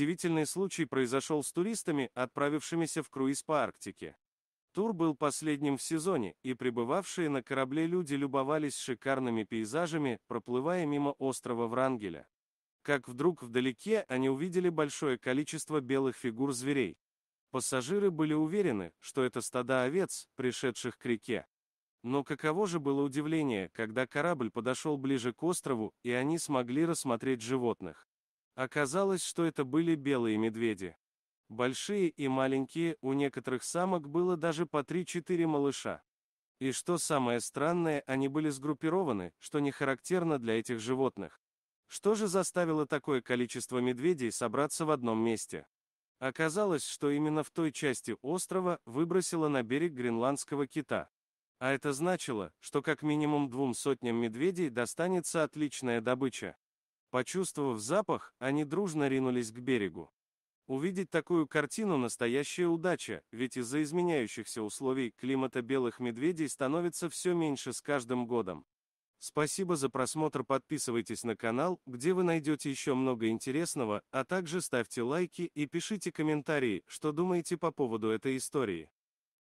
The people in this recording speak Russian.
удивительный случай произошел с туристами, отправившимися в круиз по Арктике. Тур был последним в сезоне, и пребывавшие на корабле люди любовались шикарными пейзажами, проплывая мимо острова Врангеля. Как вдруг вдалеке они увидели большое количество белых фигур зверей. Пассажиры были уверены, что это стада овец, пришедших к реке. Но каково же было удивление, когда корабль подошел ближе к острову, и они смогли рассмотреть животных. Оказалось, что это были белые медведи. Большие и маленькие, у некоторых самок было даже по 3-4 малыша. И что самое странное, они были сгруппированы, что не характерно для этих животных. Что же заставило такое количество медведей собраться в одном месте? Оказалось, что именно в той части острова выбросило на берег гренландского кита. А это значило, что как минимум двум сотням медведей достанется отличная добыча. Почувствовав запах, они дружно ринулись к берегу. Увидеть такую картину – настоящая удача, ведь из-за изменяющихся условий климата белых медведей становится все меньше с каждым годом. Спасибо за просмотр, подписывайтесь на канал, где вы найдете еще много интересного, а также ставьте лайки и пишите комментарии, что думаете по поводу этой истории.